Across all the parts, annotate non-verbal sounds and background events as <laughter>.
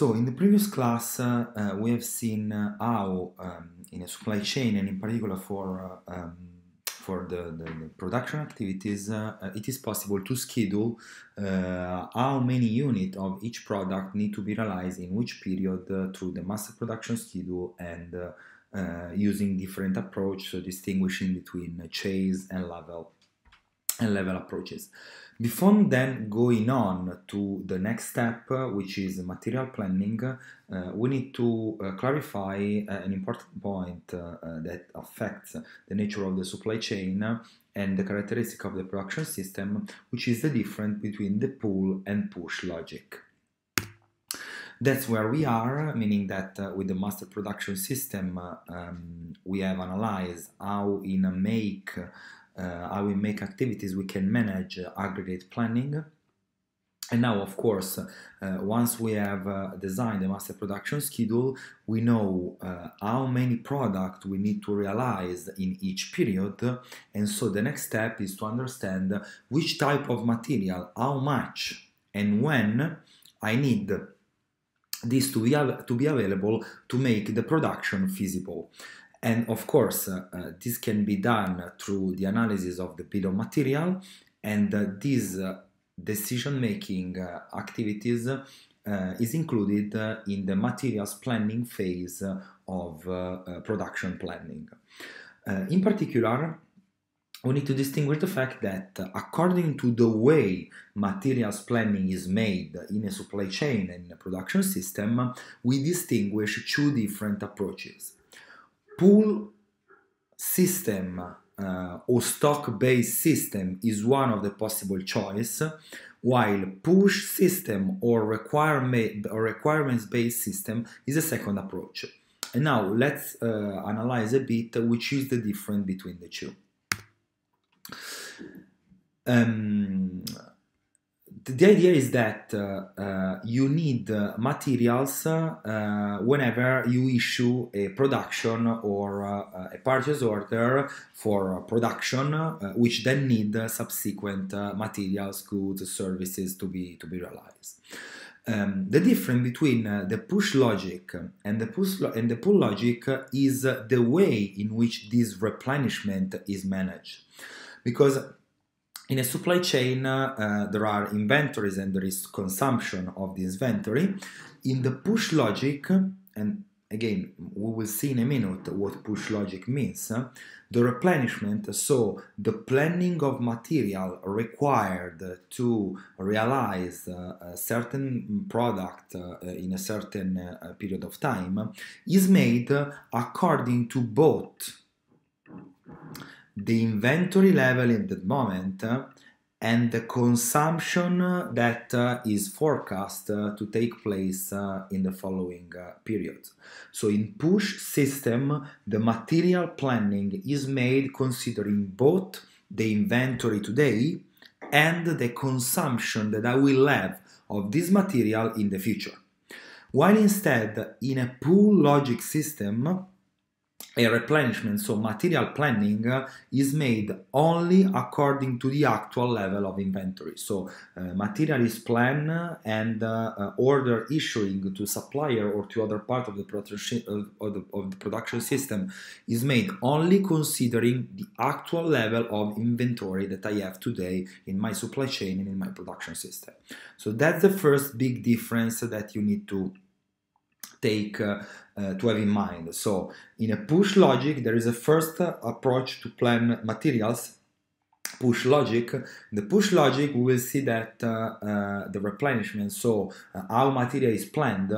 So in the previous class, uh, uh, we have seen uh, how um, in a supply chain and in particular for, uh, um, for the, the, the, production activities, uh, uh, it is possible to schedule how many units of each product need to be realized in which period through the master production schedule and using different approach, so distinguishing between chase and level and level approaches. Before then going on to the next step, uh, which is material planning, uh, we need to uh, clarify uh, an important point uh, that affects the nature of the supply chain and the characteristic of the production system, which is the difference between the pull and push logic that's where we are, meaning that uh, with the master production system, uh, um, we have analyzed how in a make uh, how we make activities, we can manage uh, aggregate planning. And now, of course, uh, once we have uh, designed the master production schedule, we know uh, how many products we need to realize in each period. And so the next step is to understand which type of material, how much, and when I need this to be, to be available to make the production feasible. And of course, uh, uh, this can be done through the analysis of the bill of material and uh, these decision-making activities is included in the materials planning phase of production planning. in particular, we need to distinguish the fact that according to the way materials planning is made in a supply chain and in a production system, we distinguish two different approaches pool system uh, or stock-based system is one of the possible choice, while push system or, requirement, or requirements-based system is a second approach. And now let's uh, analyze a bit which is the difference between the two. Um, the idea is that uh, uh, you need uh, materials uh, whenever you issue a production or uh, uh, a purchase order for production, which then need subsequent materials, goods, services to be to be realized. Um, the difference between the push logic and the push and the pull logic is the way in which this replenishment is managed, because in a supply chain, uh, there are inventories and there is consumption of the inventory. In the push logic, and again, we will see in a minute what push logic means, uh, the replenishment, so the planning of material required to realize uh, a certain product uh, in a certain uh, period of time, is made according to both the inventory level in that moment and the consumption that uh, is forecast uh, to take place uh, in the following uh, period. So in push system, the material planning is made considering both the inventory today and the consumption that I will have of this material in the future. While instead, in a pull logic system, a replenishment, so material planning uh, is made only according to the actual level of inventory. So uh, material is planned and uh, order issuing to supplier or to other part of the, of, the, of the production system is made only considering the actual level of inventory that I have today in my supply chain and in my production system. So that's the first big difference that you need to take uh, uh, to have in mind. So in a push logic, there is a first approach to plan materials, push logic. The push logic, we will see that uh, uh, the replenishment, so uh, how material is planned,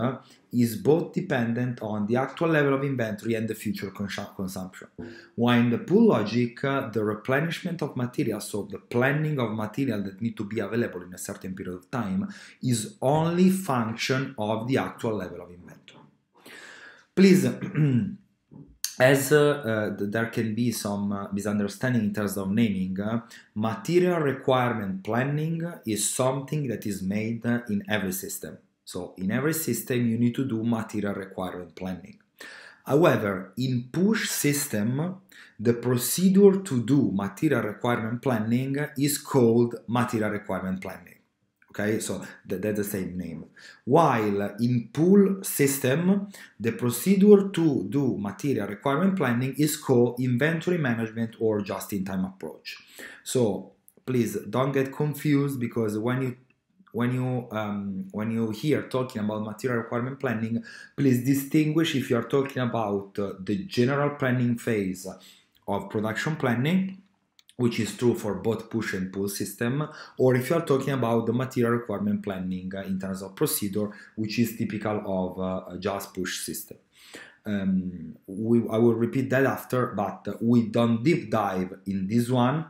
is both dependent on the actual level of inventory and the future cons consumption. While in the pull logic, uh, the replenishment of material, so the planning of material that need to be available in a certain period of time, is only function of the actual level of inventory. Please, <clears throat> as uh, uh, there can be some uh, misunderstanding in terms of naming, uh, material requirement planning is something that is made uh, in every system. So in every system, you need to do material requirement planning. However, in push system, the procedure to do material requirement planning is called material requirement planning okay so that's the same name while in pool system the procedure to do material requirement planning is called inventory management or just-in-time approach so please don't get confused because when you when you um, when you hear talking about material requirement planning please distinguish if you are talking about uh, the general planning phase of production planning which is true for both push and pull system, or if you are talking about the material requirement planning uh, in terms of procedure, which is typical of uh, just push system. Um, we, I will repeat that after, but uh, we don't deep dive in this one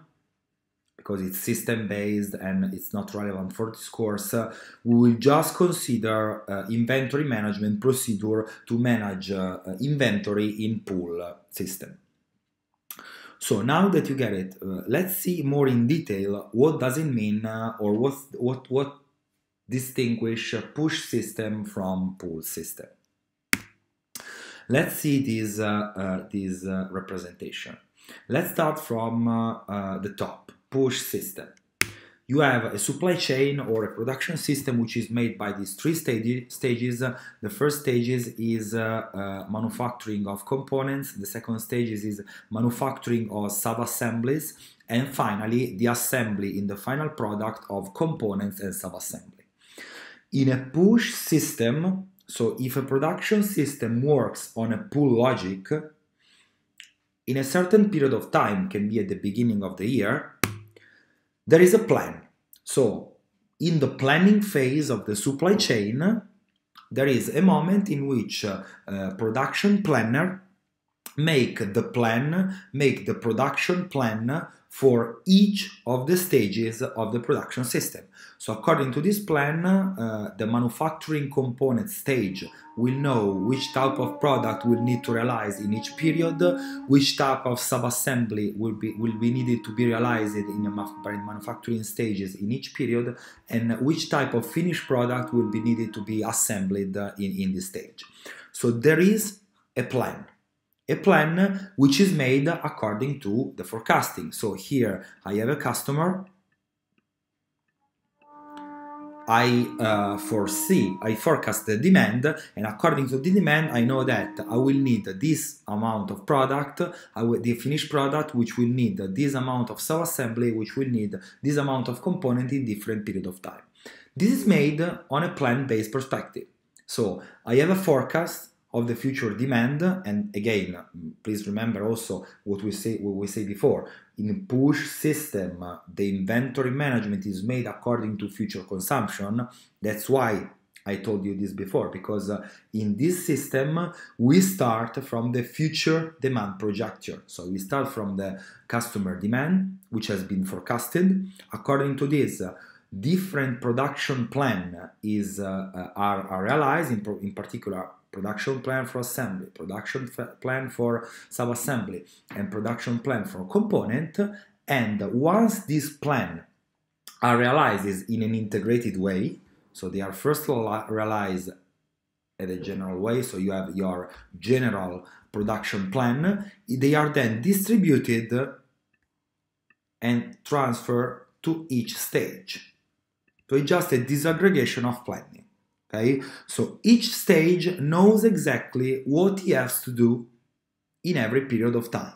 because it's system based and it's not relevant for this course. Uh, we will just consider uh, inventory management procedure to manage uh, inventory in pool system. So now that you get it, uh, let's see more in detail what does it mean uh, or what, what, what distinguish push system from pull system. Let's see this, uh, uh this uh, representation. Let's start from uh, the top, push system you have a supply chain or a production system which is made by these three stages. The first stage is uh, uh, manufacturing of components, the second stage is manufacturing of sub-assemblies, and finally the assembly in the final product of components and sub-assembly. In a push system, so if a production system works on a pull logic, in a certain period of time, can be at the beginning of the year, there is a plan. So, in the planning phase of the supply chain, there is a moment in which uh, production planner make the plan, make the production plan for each of the stages of the production system. So according to this plan, uh, the manufacturing component stage will know which type of product will need to realize in each period, which type of subassembly will be, will be needed to be realized in the manufacturing stages in each period, and which type of finished product will be needed to be assembled uh, in, in this stage. So there is a plan a plan which is made according to the forecasting. So here I have a customer. I uh, foresee, I forecast the demand, and according to the demand, I know that I will need this amount of product, I will, the finished product, which will need this amount of sub-assembly, which will need this amount of component in different period of time. This is made on a plan-based perspective. So I have a forecast, of the future demand and again please remember also what we say what we say before in push system the inventory management is made according to future consumption that's why I told you this before because uh, in this system we start from the future demand projection. So we start from the customer demand which has been forecasted. According to this, uh, different production plan is uh, uh are, are realized in, in particular production plan for assembly, production plan for subassembly, and production plan for component. And once this plan are realized in an integrated way, so they are first realized in a general way, so you have your general production plan, they are then distributed and transferred to each stage. So it's just a disaggregation of planning. Okay? So each stage knows exactly what he has to do in every period of time.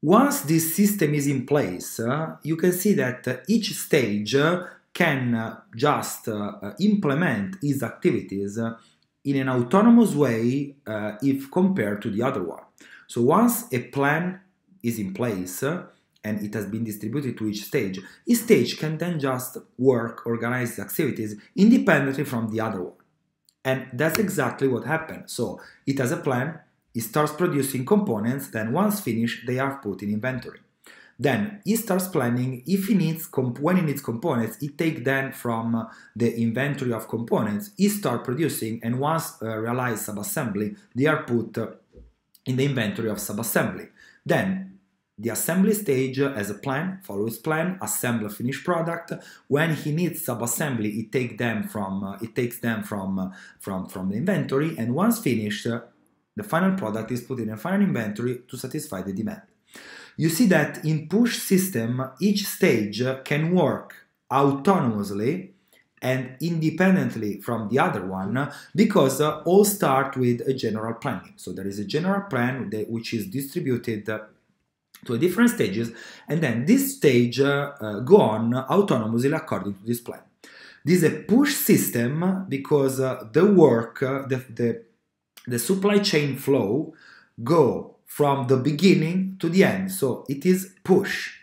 Once this system is in place, uh, you can see that uh, each stage uh, can uh, just uh, uh, implement his activities in an autonomous way if compared to the other one. So once a plan is in place, and it has been distributed to each stage, each stage can then just work, organize activities independently from the other one. And that's exactly what happened. So it has a plan, it starts producing components, then once finished, they are put in inventory. Then it starts planning if he needs when it needs components, it take them from the inventory of components, it starts producing, and once uh, realized subassembly, they are put uh, in the inventory of subassembly. Then the assembly stage as a plan, follows plan, assemble a finished product. When he needs subassembly, it take them from uh, it takes them from uh, from from the inventory, and once finished, uh, the final product is put in a final inventory to satisfy the demand. You see that in push system, each stage can work autonomously and independently from the other one because uh, all start with a general planning. So there is a general plan which is distributed to different stages and then this stage uh, uh go on autonomously according to this plan. This is a push system because uh, the work, uh, the, the, the supply chain flow go from the beginning to the end. So it is push.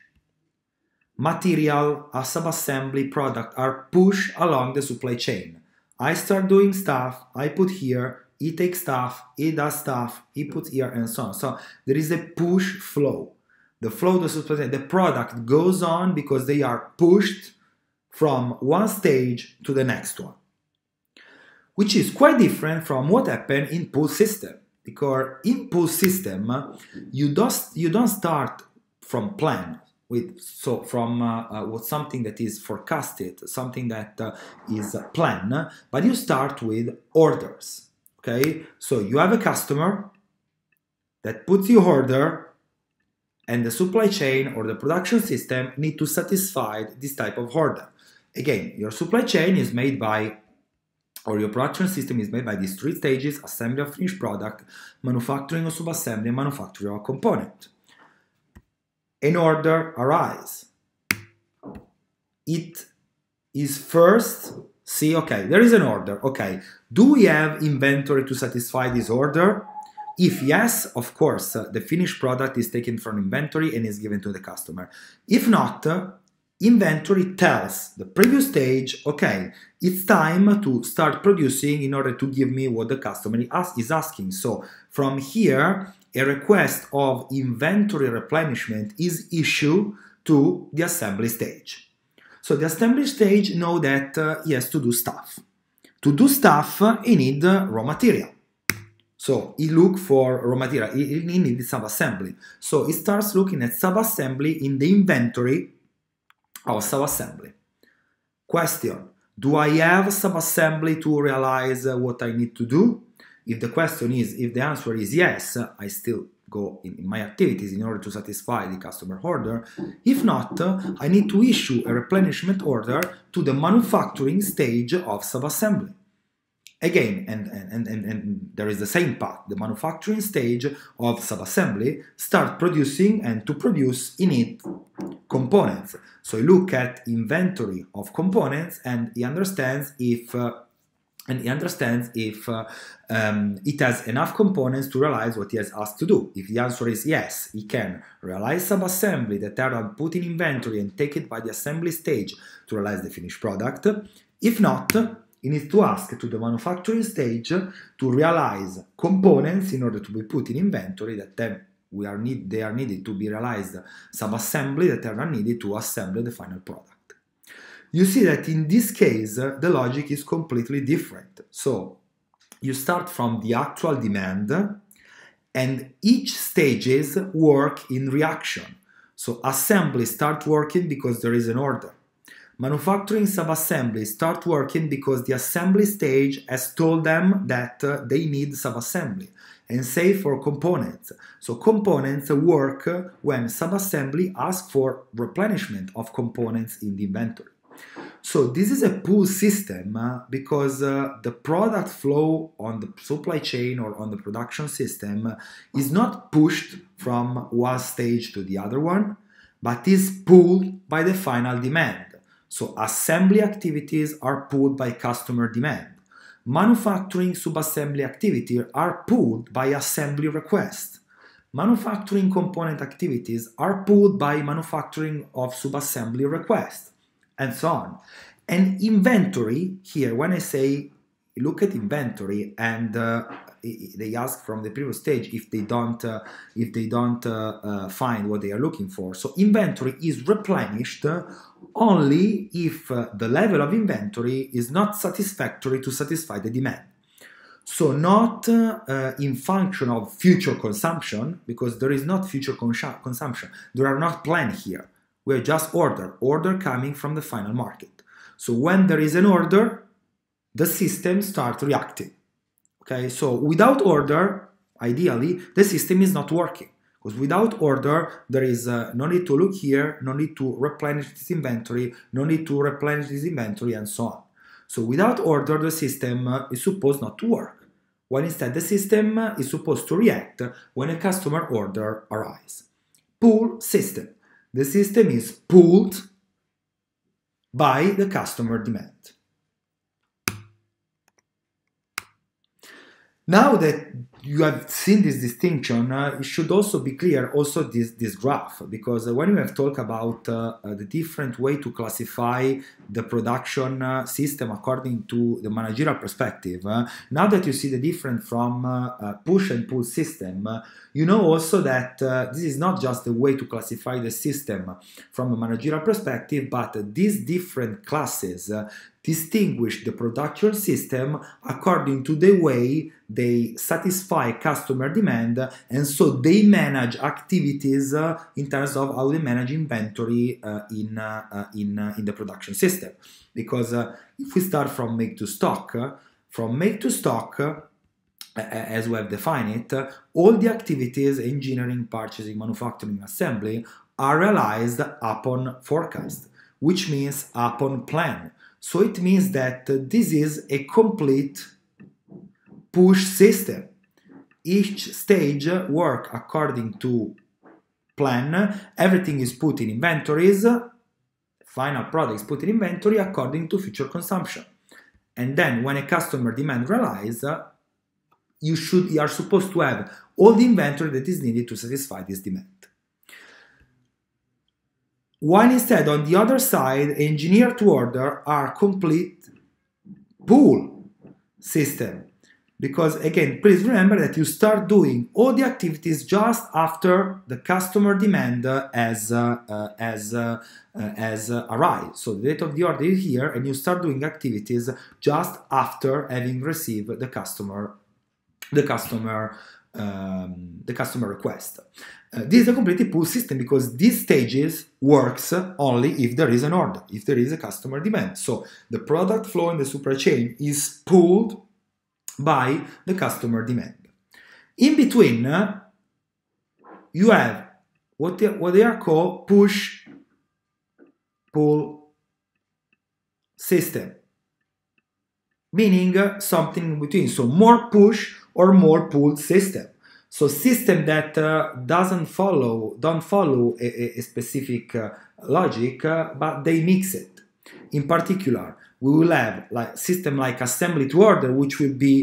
Material, subassembly, product are pushed along the supply chain. I start doing stuff, I put here, he takes stuff, he does stuff, he puts here, and so on. So there is a push flow the flow, the suspension, the product goes on because they are pushed from one stage to the next one. Which is quite different from what happened in pull system. Because in pull system, you don't, you don't start from plan, with so from uh, uh, something that is forecasted, something that uh, is a plan, but you start with orders. Okay, so you have a customer that puts your order and the supply chain or the production system need to satisfy this type of hurdle. Again, your supply chain is made by or your production system is made by these three stages, assembly of finished product, manufacturing of subassembly, and manufacturing of component. An order arise. It is first, see, okay, there is an order, okay. Do we have inventory to satisfy this order? If yes, of course, uh, the finished product is taken from inventory and is given to the customer. If not, uh, inventory tells the previous stage, okay, it's time to start producing in order to give me what the customer is asking. So from here, a request of inventory replenishment is issued to the assembly stage. So the assembly stage know that uh, he has to do stuff. To do stuff, he need uh, raw material. So he look for raw material, he, he needs sub-assembly. So he starts looking at sub-assembly in the inventory of sub-assembly. Question, do I have sub-assembly to realize uh, what I need to do? If the question is, if the answer is yes, I still go in, in my activities in order to satisfy the customer order. If not, I need to issue a replenishment order to the manufacturing stage of sub-assembly. Again, and, and, and, and there is the same path, the manufacturing stage of subassembly start producing and to produce in it components. So you look at inventory of components and he understands if uh, and he understands if uh, um, it has enough components to realize what he has asked to do. If the answer is yes, he can realize subassembly that are put in inventory and take it by the assembly stage to realize the finished product. If not, you need to ask to the manufacturing stage to realize components in order to be put in inventory that then we are need, they are needed to be realized sub-assembly that are needed to assemble the final product. You see that in this case, the logic is completely different. So you start from the actual demand and each stages work in reaction. So assembly start working because there is an order Manufacturing sub start working because the assembly stage has told them that uh, they need sub-assembly and save for components. So components work when subassembly assembly ask for replenishment of components in the inventory. So this is a pull system uh, because uh, the product flow on the supply chain or on the production system is not pushed from one stage to the other one, but is pulled by the final demand so assembly activities are pulled by customer demand. Manufacturing subassembly activities are pulled by assembly request. Manufacturing component activities are pulled by manufacturing of subassembly request, and so on. And inventory here, when I say look at inventory and uh, they ask from the previous stage if they don't uh, if they don't uh, uh find what they are looking for so inventory is replenished uh, only if the level of inventory is not satisfactory to satisfy the demand. So not uh, in function of future consumption, because there is not future consu consumption. There are not plans here. We are just order, order coming from the final market. So when there is an order, the system starts reacting. Okay, so without order, ideally, the system is not working. Because without order, there is uh, no need to look here, no need to replenish this inventory, no need to replenish this inventory, and so on. So without order, the system uh, is supposed not to work, while instead the system uh, is supposed to react when a customer order arrives. Pull system. The system is pulled by the customer demand. Now that you have seen this distinction. Uh, it should also be clear, also this, this graph, because uh, when we have talked about uh, uh, the different way to classify the production uh, system according to the managerial perspective, uh, now that you see the difference from push and pull system, you know also that this is not just a way to classify the system from a managerial perspective, but these different classes distinguish the production system according to the way they satisfy satisfy customer demand and so they manage activities uh, in terms of how they manage inventory uh, in, uh, uh, in, uh, in the production system. Because if we start from make to stock, from make to stock, as we have defined it, all the activities, engineering, purchasing, manufacturing, assembly, are realized upon forecast, which means upon plan. So it means that this is a complete push system each stage work according to plan. Everything is put in inventories. Final products put in inventory according to future consumption. And then when a customer demand realizes, you should you are supposed to have all the inventory that is needed to satisfy this demand. While instead, on the other side, engineer to order are complete pool system because again please remember that you start doing all the activities just after the customer demand uh, as uh, uh, as uh, uh as uh, arrived so the date of the order is here and you start doing activities just after having received the customer the customer um, the customer request uh, this is a completely pull system because these stages works only if there is an order if there is a customer demand so the product flow in the supply chain is pulled by the customer demand. In between, you have what they, what they are called push pull system, meaning uh, something in between. So more push or more pull system. So system that uh, doesn't follow, don't follow a, a specific uh, logic, uh, but they mix it. In particular, we will have like system like assembly to order, which will be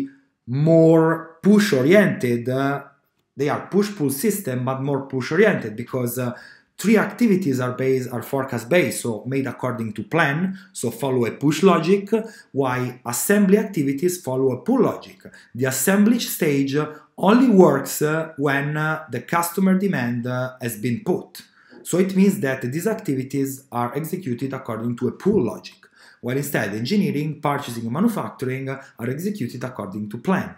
more push oriented. Uh, they are push pull system, but more push oriented because uh, three activities are based are forecast based, so made according to plan, so follow a push logic, Why assembly activities follow a pull logic. The assembly stage only works uh, when uh, the customer demand uh, has been put. So it means that these activities are executed according to a pull logic while instead engineering, purchasing, and manufacturing are executed according to plan.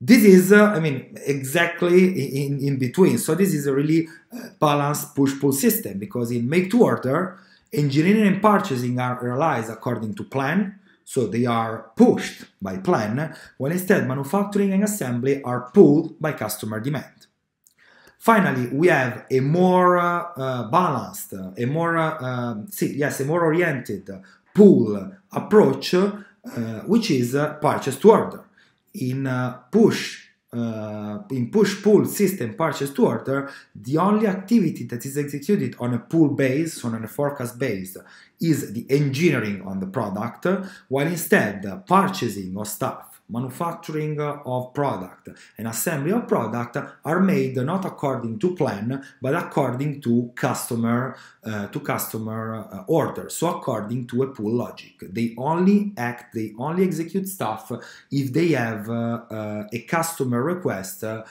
This is, uh, I mean, exactly in, in between. So this is a really uh, balanced push-pull system because in make-to-order, engineering and purchasing are realized according to plan, so they are pushed by plan, while instead manufacturing and assembly are pulled by customer demand. Finally, we have a more uh, balanced, a more uh, see, yes, a more oriented pull approach, uh, which is purchase to order. In push uh, in push-pull system purchase to order, the only activity that is executed on a pull base, on a forecast base, is the engineering on the product, while instead purchasing of stuff manufacturing of product and assembly of product are made not according to plan but according to customer uh, to customer uh, order so according to a pull logic they only act they only execute stuff if they have uh, uh a customer request uh,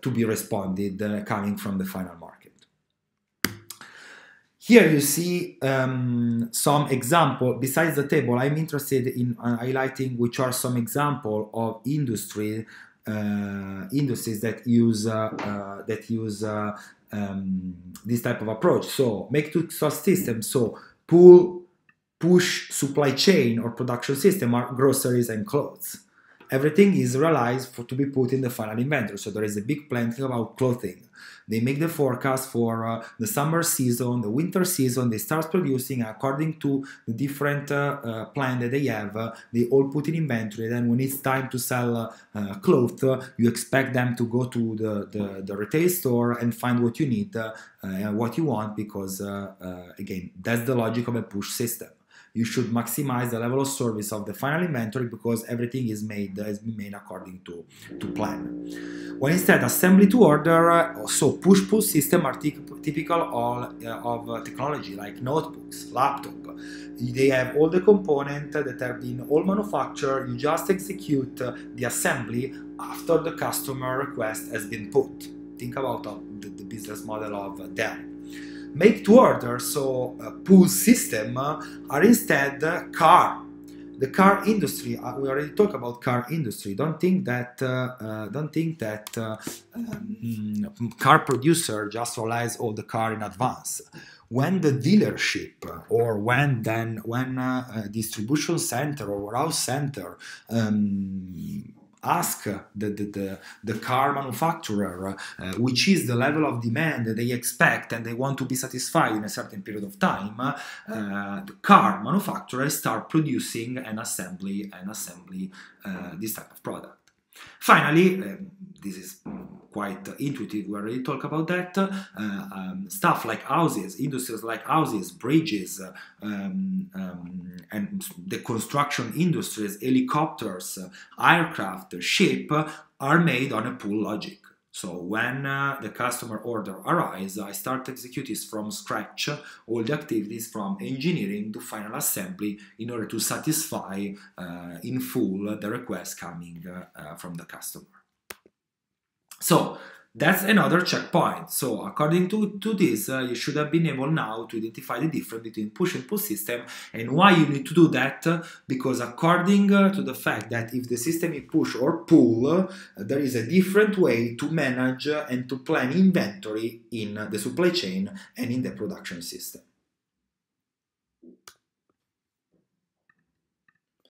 to be responded uh, coming from the final market here you see um, some example, besides the table, I'm interested in uh, highlighting which are some example of industry, uh, industries that use, uh, uh, that use uh, um, this type of approach. So make two source system, so pull, push, supply chain or production system are groceries and clothes everything is realized for, to be put in the final inventory. So there is a big planning about clothing. They make the forecast for uh, the summer season, the winter season. They start producing according to the different uh, uh, plan that they have. they all put in inventory. Then when it's time to sell uh, uh, clothes, you expect them to go to the, the, the, retail store and find what you need, uh, what you want, because again, that's the logic of a push system you should maximize the level of service of the final inventory because everything is made has been made according to, to plan. Well, instead, assembly to order, so push-pull system are typical uh, of, of uh, technology like notebooks, laptop. They have all the components that have been all manufactured. You just execute uh, the assembly after the customer request has been put. Think about the, the business model of Dell Make to order, so uh, pool system, uh, are instead car. The car industry. Uh, we already talked about car industry. Don't think that. don't think that um, car producer just relies all the car in advance when the dealership or when then when uh, distribution center or warehouse center um, ask the, the, the, the car manufacturer uh, which is the level of demand that they expect and they want to be satisfied in a certain period of time uh, the car manufacturers start producing and assembly and assembly uh, this type of product finally um, this is quite intuitive. We already talked about that. Uh, um, stuff like houses, industries like houses, bridges, uh, um, um, and the construction industries, helicopters, aircraft, ship uh, are made on a pool logic. So when uh, the customer order arrives, I start executing from scratch all the activities from engineering to final assembly in order to satisfy uh, in full the request coming uh, from the customer. So that's another checkpoint. So according to, to this, uh, you should have been able now to identify the difference between push and pull system and why you need to do that because according uh, to the fact that if the system is push or pull, uh, there is a different way to manage and to plan inventory in the supply chain and in the production system.